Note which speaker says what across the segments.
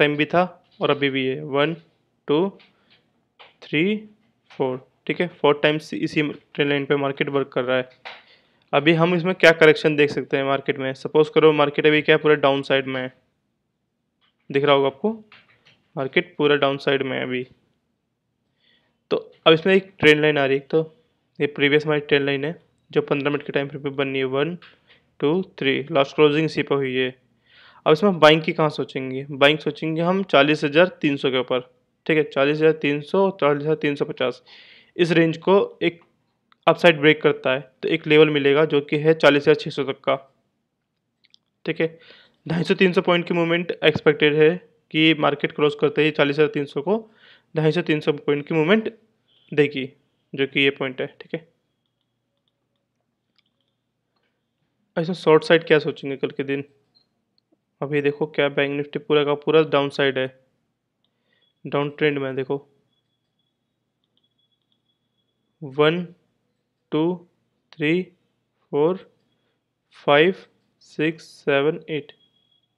Speaker 1: time भी था और अभी भी है वन टू थ्री फोर ठीक है फोर टाइम्स इसी ट्रेन लाइन पे मार्केट वर्क कर रहा है अभी हम इसमें क्या करेक्शन देख सकते हैं मार्केट में सपोज करो मार्केट अभी क्या पूरा डाउन साइड में है दिख रहा होगा आपको मार्केट पूरा डाउन साइड में है अभी तो अब इसमें एक ट्रेन लाइन आ रही है तो ये प्रीवियस हमारी ट्रेन लाइन है जो पंद्रह मिनट के टाइम पर बननी है one two three last closing इसी पर हुई है अब इसमें हम बाइंग की कहाँ सोचेंगे बाइंग सोचेंगे हम चालीस हज़ार तीन सौ के ऊपर ठीक है चालीस हज़ार तीन सौ चालीस हज़ार तीन सौ पचास इस रेंज को एक अपसाइड ब्रेक करता है तो एक लेवल मिलेगा जो कि है चालीस हज़ार छः सौ तक का ठीक है ढाई सौ तीन सौ पॉइंट की मूवमेंट एक्सपेक्टेड है कि मार्केट क्लोज करते ही चालीस हज़ार तीन सौ को ढाई सौ तीन सौ पॉइंट की मूवमेंट देगी जो कि ये पॉइंट है ठीक है ऐसा शॉर्ट साइड क्या सोचेंगे कल के दिन अभी देखो क्या बैंक निफ्टी पूरा का पूरा डाउन साइड है डाउन ट्रेंड में देखो one two three four five six seven eight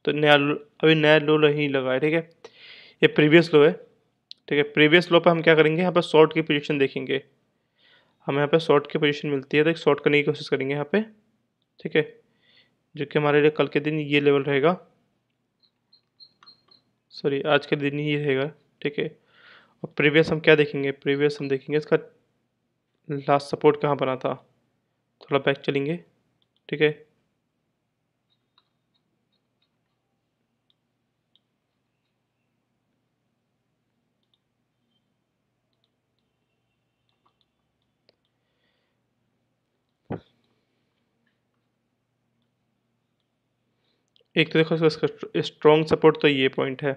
Speaker 1: तो नया अभी नया लो नहीं लगा है ठीक है ये प्रीवियस लो है ठीक है प्रीवियस लो पर हम क्या करेंगे यहाँ पर शॉर्ट की पोजीशन देखेंगे हमें यहाँ पे शॉर्ट की पोजीशन मिलती है तो एक शॉर्ट करने की कोशिश करेंगे यहाँ पे ठीक है जो कि हमारे लिए कल के दिन ये लेवल रहेगा सॉरी आज के दिन ही रहेगा ठीक है और प्रीवियस हम क्या देखेंगे प्रीवियस हम देखेंगे इसका लास्ट सपोर्ट कहाँ बना था थोड़ा बैक चलेंगे ठीक है एक तो देखो इसका स्ट्रॉन्ग सपोर्ट तो ये पॉइंट है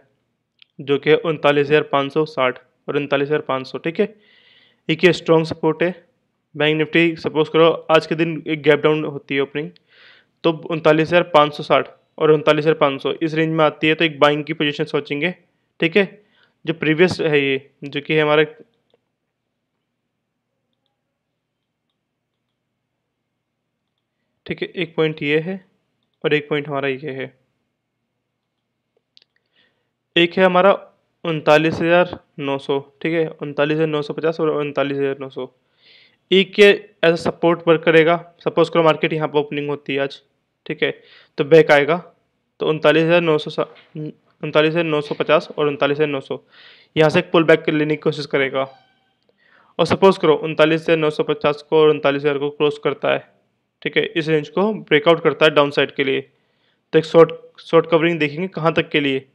Speaker 1: जो कि उनतालीस हज़ार पाँच सौ साठ और उनतालीस हज़ार पाँच सौ ठीक है एक ये स्ट्रॉन्ग सपोर्ट है बैंक निफ्टी सपोज करो आज के दिन एक गैप डाउन होती है ओपनिंग तो उनतालीस हज़ार पाँच सौ साठ और उनतालीस हज़ार पाँच सौ इस रेंज में आती है तो एक बाइंग की पोजिशन सोचेंगे ठीक है जो प्रीवियस है ये जो कि हमारे हमारा ठीक है एक पॉइंट ये है और एक पॉइंट हमारा ये है एक है हमारा उनतालीस हज़ार नौ सौ ठीक है उनतालीस हज़ार नौ सौ पचास और उनतालीस हज़ार नौ सौ एक के एज सपोर्ट वर्क करेगा सपोज करो मार्केट यहाँ पर ओपनिंग होती है आज ठीक है तो बैक आएगा तो उनतालीस हज़ार नौ सौ उनतालीस हज़ार नौ सौ पचास और उनतालीस हज़ार नौ सौ यहाँ से एक पुल बैक लेने की कोशिश करेगा और सपोज़ करो उनतालीस हज़ार नौ सौ पचास को और उनतालीस हज़ार को क्रॉस करता है ठीक है इस रेंज को ब्रेकआउट करता है डाउन साइड के लिए तो एक शॉर्ट शॉर्ट कवरिंग देखेंगे कहाँ तक के लिए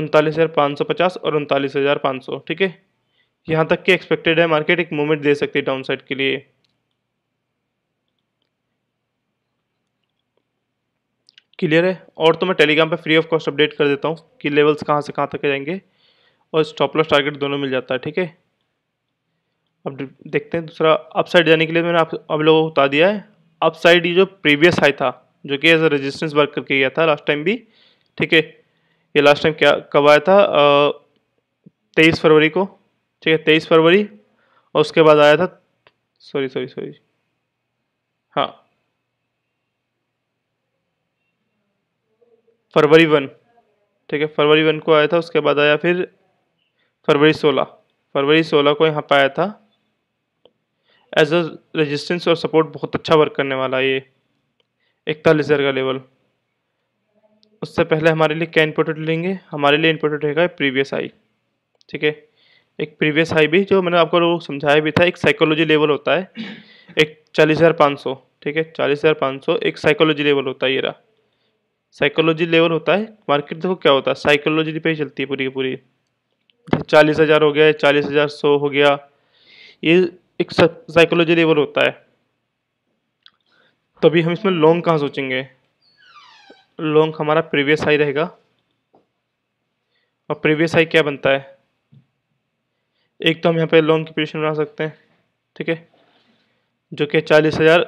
Speaker 1: उनतालीस हज़ार पाँच सौ पचास और उनतालीस हज़ार पाँच सौ ठीक है यहाँ तक के एक्सपेक्टेड है मार्केट एक मूवमेंट दे सकती है डाउन साइड के लिए क्लियर है और तो मैं टेलीग्राम पे फ्री ऑफ कॉस्ट अपडेट कर देता हूँ कि लेवल्स कहाँ से कहाँ तक जाएंगे और स्टॉप लॉस टारगेट दोनों मिल जाता है ठीक है अब देखते हैं दूसरा अपसाइड जाने के लिए मैंने आप अब लोगों को बता दिया है अपसाइड ये जो प्रीवियस हाई था जो कि एज अ रेजिस्टेंस वर्क करके गया था लास्ट टाइम भी ठीक है ये लास्ट टाइम क्या कब आया था तेईस फरवरी को ठीक है तेईस फरवरी और उसके बाद आया था सॉरी सॉरी सॉरी हाँ फरवरी वन ठीक है फरवरी वन को आया था उसके बाद आया फिर फरवरी सोलह फरवरी सोलह को यहाँ पर आया था एज अ रजिस्टेंस और सपोर्ट बहुत अच्छा वर्क करने वाला है ये इकतालीस हज़ार का लेवल उससे पहले हमारे लिए क्या इंपोर्टेंट लेंगे हमारे लिए इंपोर्टेंट रहेगा प्रीवियस हाई ठीक है एक प्रीवियस हाई भी जो मैंने आपको समझाया भी था एक साइकोलॉजी लेवल होता है एक चालीस हज़ार पाँच सौ ठीक है चालीस हज़ार पाँच सौ एक साइकोलॉजी लेवल होता है ये रहा साइकोलॉजी लेवल होता है मार्केट देखो क्या होता है साइकोलॉजी पे ही चलती है पूरी की पूरी चालीस हज़ार हो गया चालीस हज़ार सौ हो गया ये एक साइकोलॉजी लेवल होता है तभी हम इसमें लॉन्ग कहाँ सोचेंगे लॉन्ग हमारा प्रीवियस हाई रहेगा और प्रीवियस हाई क्या बनता है एक तो हम यहाँ पे लॉन्ग की पोजिशन बना सकते हैं ठीक है जो कि चालीस हज़ार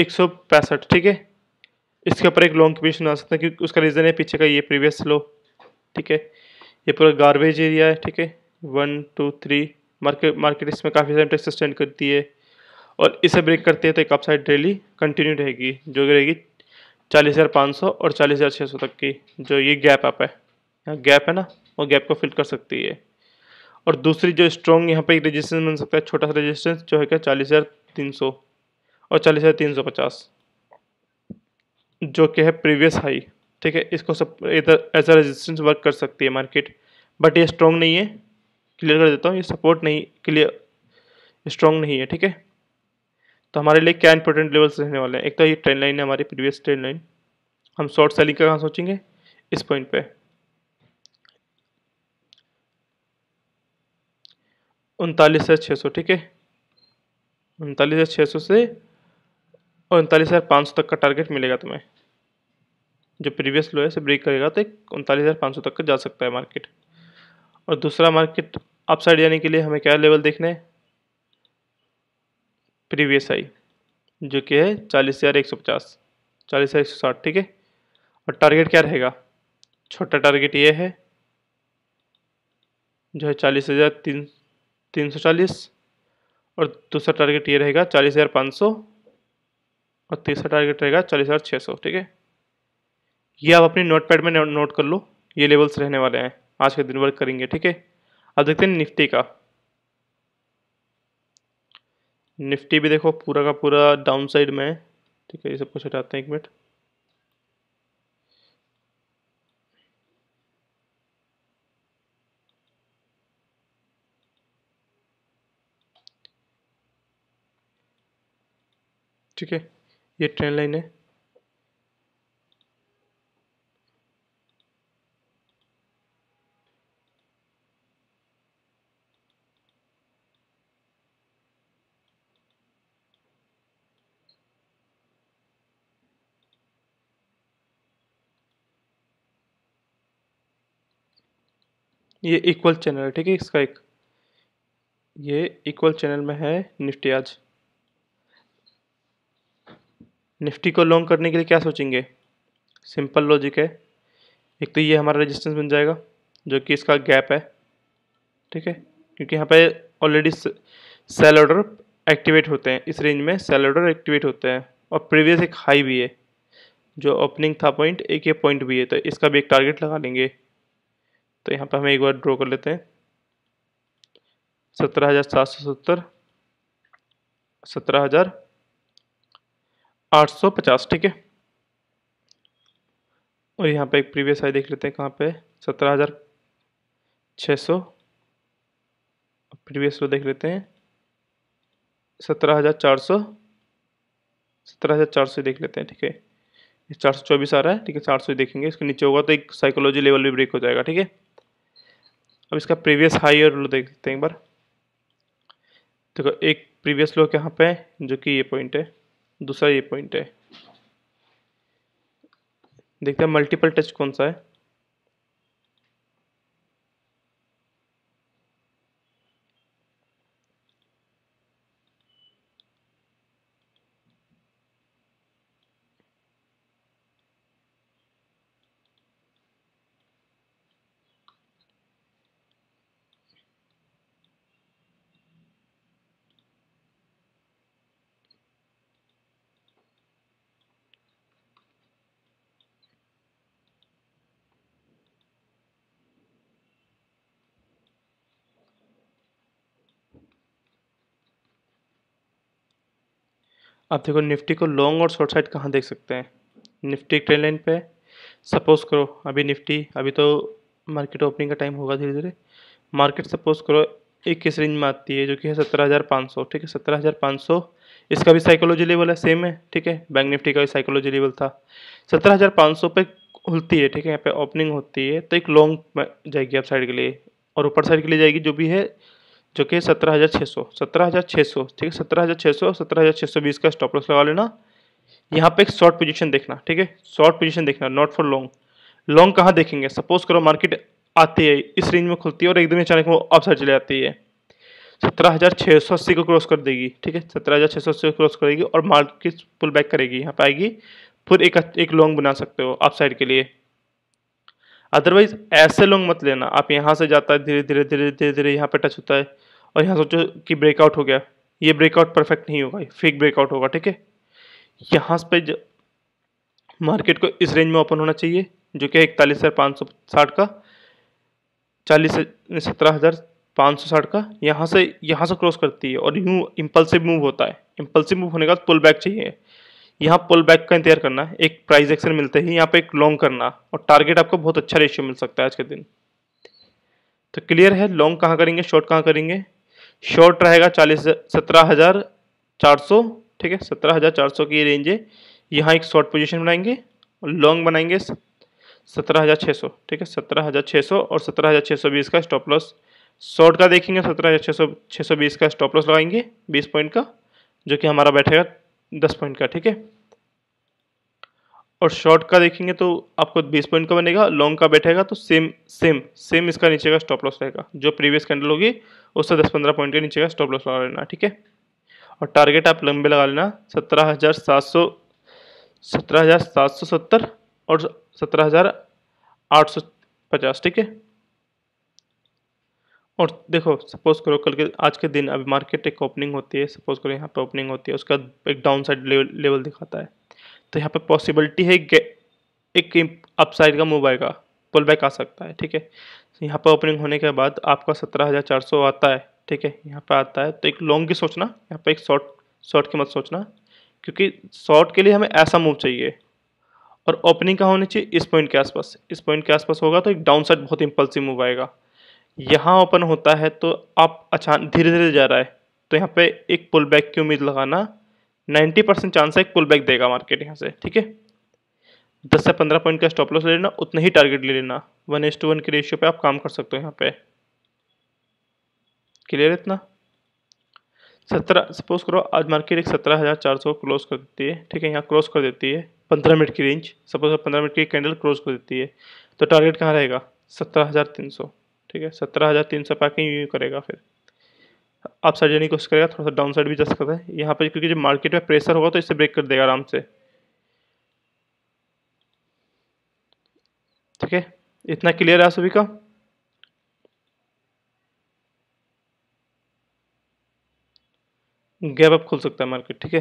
Speaker 1: एक सौ पैंसठ ठीक है इसके ऊपर एक लॉन्ग की पोजिशन बना सकते हैं क्योंकि उसका रीज़न है पीछे का ये प्रीवियस लो ठीक है ये पूरा गारबेज एरिया है ठीक है one two three market market इसमें काफ़ी टाइम तक सस्टेन करती है और इसे ब्रेक करते हैं तो एक अपसाइड रैली कंटिन्यू रहेगी जो रहेगी चालीस हज़ार पाँच सौ और चालीस हज़ार छः सौ तक की जो ये गैप आप है यहाँ गैप है ना वो गैप को फिल कर सकती है और दूसरी जो स्ट्रॉन्ग यहाँ पे एक रेजिस्टेंस बन सकता है छोटा सा रेजिस्टेंस जो है क्या चालीस हज़ार तीन सौ और चालीस हज़ार तीन सौ पचास जो कि है प्रीवियस हाई ठीक है इसको सब एज अ रजिस्टेंस वर्क कर सकती है मार्केट बट ये स्ट्रॉन्ग नहीं है क्लियर कर देता हूँ ये सपोर्ट नहीं क्लियर स्ट्रॉन्ग नहीं है ठीक है तो हमारे लिए क्या इंपॉर्टेंट लेवल्स रहने वाले हैं एक तो ये ट्रेंड लाइन है हमारी प्रीवियस ट्रेंड लाइन हम शॉर्ट सेलिंग का कहाँ सोचेंगे इस पॉइंट पे उनतालीस हज़ार छः सौ ठीक है उनतालीस हज़ार छः सौ से और उनतालीस हज़ार पाँच सौ तक का टारगेट मिलेगा तुम्हें जो प्रीवियस लो है से ब्रेक करेगा तो उनतालीस हज़ार पाँच सौ तक का जा सकता है मार्केट और दूसरा मार्केट अपसाइड जाने के लिए हमें क्या लेवल देखना है प्रीवियस हाई जो कि है चालीस हज़ार एक सौ पचास चालीस हज़ार एक सौ साठ ठीक है और टारगेट क्या रहेगा छोटा टारगेट ये है जो है चालीस हज़ार तीन तीन सौ चालीस और दूसरा टारगेट ये रहेगा चालीस हज़ार पाँच सौ और तीसरा टारगेट रहेगा चालीस हज़ार छः सौ ठीक है ये आप अपने पैड में नोट कर लो ये लेवल्स रहने वाले हैं आज के दिन वर्क करेंगे ठीक है अब देखते हैं निफ्टी का निफ्टी भी देखो पूरा का पूरा डाउन साइड में है ठीक है ये सब कुछ हटाते हैं एक मिनट ठीक है ये ट्रेन लाइन है ये इक्वल चैनल है ठीक है इसका एक ये इक्वल चैनल में है निफ्टी आज निफ्टी को लॉन्ग करने के लिए क्या सोचेंगे सिंपल लॉजिक है एक तो ये हमारा रेजिस्टेंस बन जाएगा जो कि इसका गैप है ठीक है क्योंकि यहाँ पे ऑलरेडी सेल ऑर्डर एक्टिवेट होते हैं इस रेंज में सेल ऑर्डर एक्टिवेट होते हैं और प्रीवियस एक हाई भी है जो ओपनिंग था पॉइंट एक ये पॉइंट भी है तो इसका भी एक टारगेट लगा लेंगे तो यहाँ पर हम एक बार ड्रॉ कर लेते हैं सत्रह हज़ार सात सौ सत्तर सत्रह हज़ार आठ सौ पचास ठीक है और यहाँ पर एक प्रीवियस आई देख लेते हैं कहाँ पे सत्रह हज़ार छः सौ प्रीवियस रो देख लेते हैं सत्रह हज़ार चार सौ सत्रह हज़ार चार सौ देख लेते हैं ठीक है चार सौ चौबीस आ रहा है ठीक है चार सौ देखेंगे इसके नीचे होगा तो एक साइकोलॉजी लेवल भी ब्रेक हो जाएगा ठीक है अब इसका प्रीवियस हाई और लो देखते हैं एक बार देखो एक प्रीवियस लो कहाँ पे है जो कि ये पॉइंट है दूसरा ये पॉइंट है देखते हैं मल्टीपल टच कौन सा है आप देखो निफ्टी को लॉन्ग और शॉर्ट साइड कहाँ देख सकते हैं निफ्टी ट्रेन लाइन पे सपोज करो अभी निफ्टी अभी तो मार्केट ओपनिंग का टाइम होगा धीरे धीरे मार्केट सपोज करो एक किस रेंज में आती है जो कि है सत्रह हज़ार पाँच सौ ठीक है सत्रह हज़ार पाँच सौ इसका भी साइकोलॉजी लेवल है सेम है ठीक है बैंक निफ्टी का भी साइकोलॉजी लेवल था सत्रह हज़ार पाँच सौ पे खुलती है ठीक है यहाँ पे ओपनिंग होती है तो एक लॉन्ग जाएगी आप साइड के लिए और ऊपर साइड के लिए जाएगी जो भी है जो कि सत्रह हज़ार छः सौ सत्रह हज़ार छः सौ ठीक है सत्रह हज़ार छः सौ सत्रह हज़ार छः सौ बीस का स्टॉप लॉस लगा लेना यहाँ पे एक शॉर्ट पोजीशन देखना ठीक है शॉर्ट पोजीशन देखना नॉट फॉर लॉन्ग लॉन्ग कहाँ देखेंगे सपोज करो मार्केट आती है इस रेंज में खुलती है और एकदम अचानक वो अपसाइड चले जाती है सत्रह हज़ार छः सौ अस्सी को क्रॉस कर देगी ठीक है सत्रह हज़ार छः सौ अस्सी को क्रॉस करेगी और मार्केट पुल बैक करेगी यहाँ पर आएगी फिर एक एक लॉन्ग बना सकते हो अपसाइड के लिए अदरवाइज ऐसे लोग मत लेना आप यहाँ से जाता है धीरे धीरे धीरे धीरे धीरे यहाँ पे टच होता है और यहाँ सोचो कि ब्रेकआउट हो गया ये ब्रेकआउट परफेक्ट नहीं होगा फेक ब्रेकआउट होगा ठीक है यहाँ पे मार्केट को इस रेंज में ओपन होना चाहिए जो कि इकतालीस हज़ार पाँच सौ साठ का चालीस सत्रह हज़ार पाँच सौ साठ का यहाँ से यहाँ से क्रॉस करती है और यूँ इम्पल्सिव मूव होता है इम्पल्सिव मूव होने का पुल बैक चाहिए यहाँ पुल बैक का इंतजार करना एक प्राइस एक्शन मिलते ही यहाँ पे एक लॉन्ग करना और टारगेट आपको बहुत अच्छा रेशियो मिल सकता है आज के दिन तो क्लियर है लॉन्ग कहाँ करेंगे शॉर्ट कहाँ करेंगे शॉर्ट रहेगा चालीस सत्रह हज़ार चार सौ ठीक है सत्रह हज़ार चार सौ की रेंज है यहाँ एक शॉर्ट पोजीशन बनाएंगे और लॉन्ग बनाएंगे सत्रह हज़ार छः सौ ठीक है सत्रह हज़ार छः सौ और सत्रह हज़ार छः सौ बीस का स्टॉप लॉस शॉर्ट का देखेंगे सत्रह हज़ार छः सौ छः सौ बीस का स्टॉप लॉस लगाएंगे बीस पॉइंट का जो कि हमारा बैठेगा दस पॉइंट का ठीक है और शॉर्ट का देखेंगे तो आपको बीस पॉइंट का बनेगा लॉन्ग का बैठेगा तो सेम सेम सेम इसका नीचे का स्टॉप लॉस रहेगा जो प्रीवियस कैंडल होगी उससे दस पंद्रह पॉइंट के नीचे का स्टॉप लॉस लगा लेना ठीक है और टारगेट आप लंबे लगा लेना सत्रह हज़ार सात सौ सत्रह हज़ार सात सौ सत्तर और सत्रह हज़ार आठ सौ पचास ठीक है और देखो सपोज करो कल के आज के दिन अभी मार्केट एक ओपनिंग होती है सपोज करो यहाँ पर ओपनिंग होती है उसका एक डाउन साइड लेवल लेवल दिखाता है तो यहाँ पर पॉसिबिलिटी है एक अपसाइड का मूव आएगा पुल बैक आ सकता है ठीक है तो यहाँ पर ओपनिंग होने के बाद आपका सत्रह हज़ार चार सौ आता है ठीक है यहाँ पर आता है तो एक लॉन्ग की सोचना यहाँ पर एक शॉर्ट शॉर्ट की मत सोचना क्योंकि शॉर्ट के लिए हमें ऐसा मूव चाहिए और ओपनिंग का होनी चाहिए इस पॉइंट के आसपास इस पॉइंट के आसपास होगा तो एक डाउन साइड बहुत इम्पल्सिव मूव आएगा यहाँ ओपन होता है तो आप अचानक धीरे धीरे जा रहा है तो यहाँ पे एक पुल बैक की उम्मीद लगाना 90 परसेंट चांस है एक पुल बैक देगा मार्केट यहाँ से ठीक है दस से पंद्रह पॉइंट का स्टॉप लॉस ले लेना उतना ही टारगेट ले लेना वन एस टू वन के रेशियो पे आप काम कर सकते हो यहाँ पे क्लियर इतना सत्रह सपोज करो आज मार्केट एक सत्रह हज़ार चार सौ क्लोज कर देती है ठीक है यहाँ क्रॉस कर देती है पंद्रह मिनट की रेंज सपोज पंद्रह मिनट की कैंडल क्रॉस कर देती है तो टारगेट कहाँ रहेगा सत्रह हज़ार तीन सौ ठीक है सत्रह हज़ार तीन सौ पैकिंग यू करेगा फिर आप साइड जाने की कोशिश करेगा थोड़ा सा डाउन साइड भी जा सकता है यहाँ पर क्योंकि जब मार्केट में प्रेशर होगा तो इसे ब्रेक कर देगा आराम से ठीक है इतना क्लियर है सभी का गैप अप खुल सकता है मार्केट ठीक है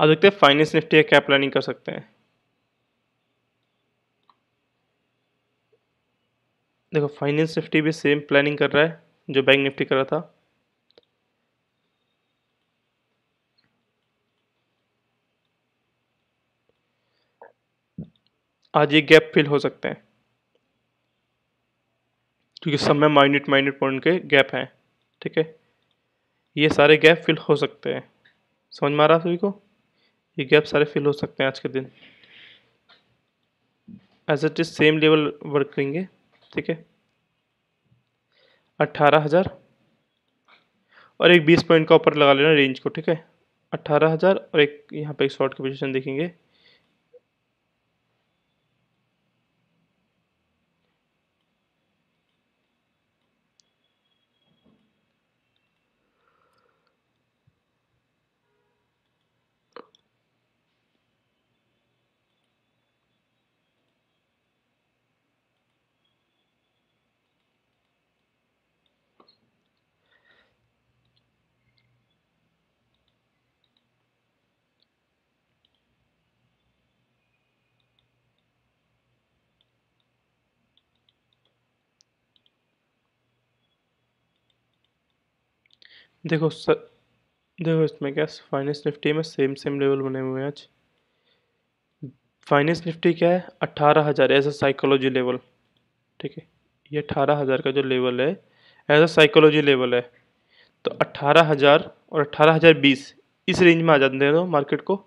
Speaker 1: आप देखते हैं फाइनेंस निफ्टी का क्या प्लानिंग कर सकते हैं देखो फाइनेंस निफ्टी भी सेम प्लानिंग कर रहा है जो बैंक निफ्टी कर रहा था आज ये गैप फिल हो सकते हैं क्योंकि सब में माइनट माइनट पॉइंट के गैप हैं ठीक है ये सारे गैप फिल हो सकते हैं समझ में आ रहा सभी को ये गैप सारे फिल हो सकते हैं आज के दिन as it is same level work करेंगे ठीक है अट्ठारह हज़ार और एक बीस पॉइंट का ऊपर लगा लेना रेंज को ठीक है अट्ठारह हज़ार और एक यहाँ पे एक शॉर्ट की पोजीशन देखेंगे देखो सर देखो इसमें क्या फाइनेंस निफ्टी में सेम सेम लेवल बने हुए हैं आज फाइनेंस निफ्टी क्या है अट्ठारह हज़ार एज अ साइकोलॉजी लेवल ठीक है ये अट्ठारह हज़ार का जो लेवल है एज अ साइकोलॉजी लेवल है तो अट्ठारह हज़ार और अट्ठारह हज़ार बीस इस रेंज में आ जाते हैं मार्केट को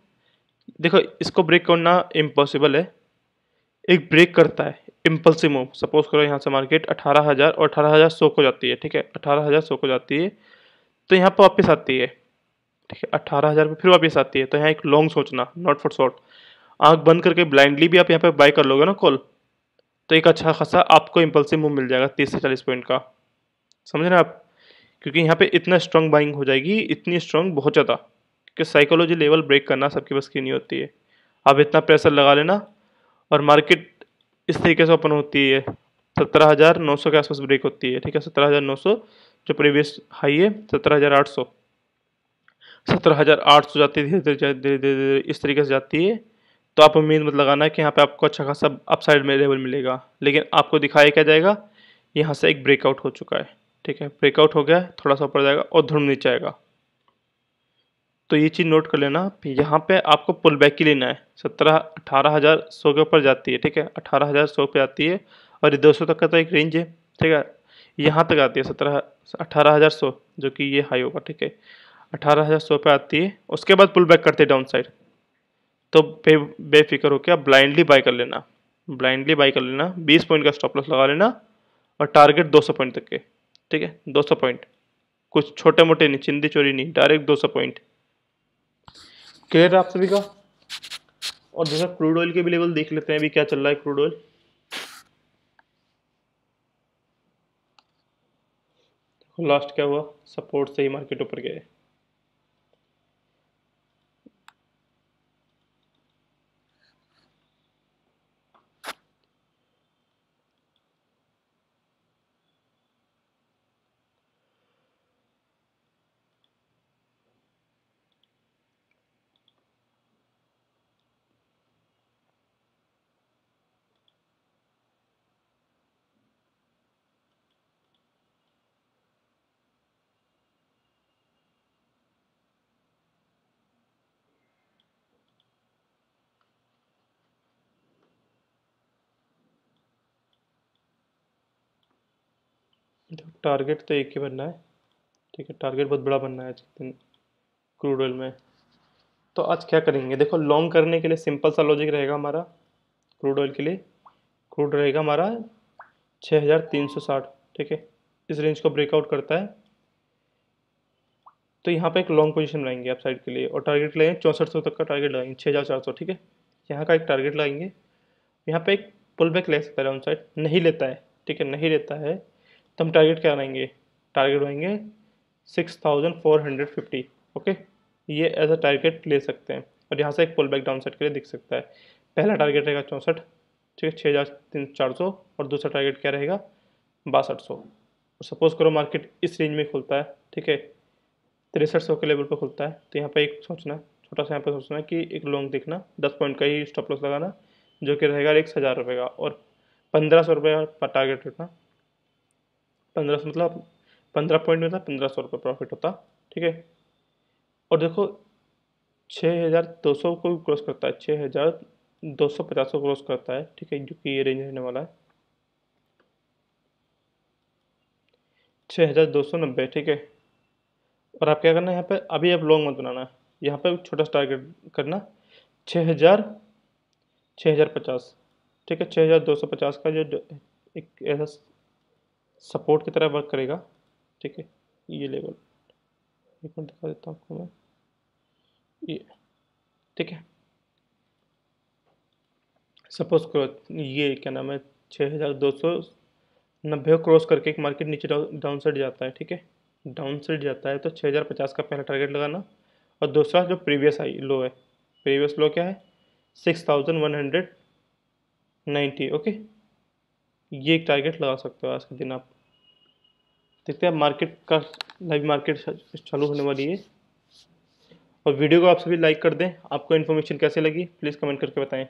Speaker 1: देखो इसको ब्रेक करना इम्पॉसिबल है एक ब्रेक करता है इम्पल्सिव मूव सपोज करो यहाँ से मार्केट अठारह हज़ार और अठारह हज़ार सौ को जाती है ठीक है अठारह हज़ार सौ को जाती है तो यहाँ पर वापस आती है ठीक है अट्ठारह हज़ार फिर वापस आती है तो यहाँ एक लॉन्ग सोचना नॉट फॉर शॉर्ट आँख बंद करके ब्लाइंडली भी आप यहाँ पर बाई कर लोगे ना कॉल तो एक अच्छा खासा आपको इम्पल्सिव मूव मिल जाएगा तीस से चालीस पॉइंट का समझ रहे हैं आप क्योंकि यहाँ पे इतना स्ट्रॉन्ग बाइंग हो जाएगी इतनी स्ट्रॉन्ग बहुत ज़्यादा क्योंकि साइकोलॉजी लेवल ब्रेक करना सबके बस की नहीं होती है आप इतना प्रेशर लगा लेना और मार्केट इस तरीके से ओपन होती है सत्रह हज़ार नौ सौ के आसपास ब्रेक होती है ठीक है सत्रह हज़ार नौ सौ जो प्रीवियस हाई है सत्रह हज़ार आठ सौ सत्रह हज़ार आठ सौ जाती है धीरे धीरे धीरे धीरे इस तरीके से जाती है तो आप उम्मीद मत लगाना है कि यहाँ पे आपको अच्छा खासा अपसाइड में लेवल मिलेगा लेकिन आपको दिखाया क्या जाएगा यहाँ से एक ब्रेकआउट हो चुका है ठीक है ब्रेकआउट हो गया थोड़ा सा ऊपर जाएगा और धुर्म नीचे आएगा तो ये चीज़ नोट कर लेना यहाँ पे आपको पुल बैक ही लेना है सत्रह अठारह हज़ार सौ के ऊपर जाती है ठीक है अठारह हज़ार सौ पे आती है और ये दो सौ तक का तो एक रेंज है ठीक है यहाँ तक आती है सत्रह अठारह हज़ार सौ जो कि ये हाई होगा ठीक है अठारह हज़ार सौ पर आती है उसके बाद पुल बैक करते हैं डाउन साइड तो बे बेफिक्र होकर आप ब्लाइंडली बाई कर लेना ब्लाइंडली बाई कर लेना बीस पॉइंट का स्टॉप लॉस लगा लेना और टारगेट दो सौ पॉइंट तक के ठीक है दो सौ पॉइंट कुछ छोटे मोटे नहीं चिंदी चोरी नहीं डायरेक्ट दो सौ पॉइंट क्लियर आप सभी का और जैसा क्रूड ऑयल के भी लेवल देख लेते हैं अभी क्या चल रहा है क्रूड ऑयल लास्ट क्या हुआ सपोर्ट से ही मार्केट ऊपर गए देखो टारगेट तो एक ही बनना है ठीक है टारगेट बहुत बड़ा बनना है आज के दिन क्रूड ऑयल में तो आज क्या करेंगे देखो लॉन्ग करने के लिए सिंपल सा लॉजिक रहेगा हमारा क्रूड ऑयल के लिए क्रूड रहेगा हमारा 6360 ठीक है इस रेंज को ब्रेकआउट करता है तो यहाँ पे एक लॉन्ग पोजीशन लाएंगे आप साइड के लिए और टारगेट लगेंगे चौंसठ सौ तक का टारगेट लगाएंगे छः हज़ार चार सौ ठीक है यहाँ का एक टारगेट लगाएंगे यहाँ पर एक पुल बैक ले सकता है ऑन साइड नहीं लेता है ठीक है नहीं लेता है तो हम टारगेट क्या रहेंगे टारगेट रहेंगे six thousand four hundred fifty okay ये एज अ टारगेट ले सकते हैं और यहाँ से एक पुल बैक डाउन सेट के लिए दिख सकता है पहला टारगेट रहेगा चौंसठ ठीक है छः हज़ार तीन चार सौ और दूसरा टारगेट क्या रहेगा बासठ सौ और सपोज़ करो मार्केट इस रेंज में खुलता है ठीक है तिरसठ सौ के लेवल पर खुलता है तो यहाँ पर एक सोचना छोटा सा यहाँ पर सोचना कि एक लॉन्ग देखना दस पॉइंट का ही स्टॉप लॉस लगाना जो कि रहेगा एक हज़ार रुपये का और पंद्रह सौ रुपये का टारगेट रखना पंद्रह सौ मतलब पंद्रह पॉइंट में था पंद्रह सौ रुपये प्रॉफिट होता ठीक है और देखो छः हज़ार दो सौ को क्रॉस करता है छः हज़ार दो सौ पचास को क्रॉस करता है ठीक है जो कि ये रेंज रहने वाला है छः हज़ार दो सौ नब्बे ठीक है और आप क्या करना है यहाँ पर अभी आप लॉन्ग मत बनाना है यहाँ पर छोटा सा टारगेट करना छः हज़ार छः हज़ार पचास ठीक है छः हज़ार दो सौ पचास का जो एक ऐसा सपोर्ट की तरह वर्क करेगा ठीक है ये लेवल एक मिनट दिखा देता हूँ आपको मैं ये ठीक है सपोज करो ये क्या नाम है छः हज़ार दो सौ नब्बे क्रॉस करके एक मार्केट नीचे डाउन साइड जाता है ठीक है डाउन साइड जाता है तो छः हज़ार पचास का पहला टारगेट लगाना और दूसरा जो प्रीवियस आई लो है प्रीवियस लो क्या है six thousand one hundred ninety okay ये एक टारगेट लगा सकते हो आज के दिन आप देखते हैं मार्केट का लाइव मार्केट चालू होने वाली है और वीडियो को आप सभी लाइक कर दें आपको इन्फॉर्मेशन कैसे लगी प्लीज़ कमेंट करके बताएं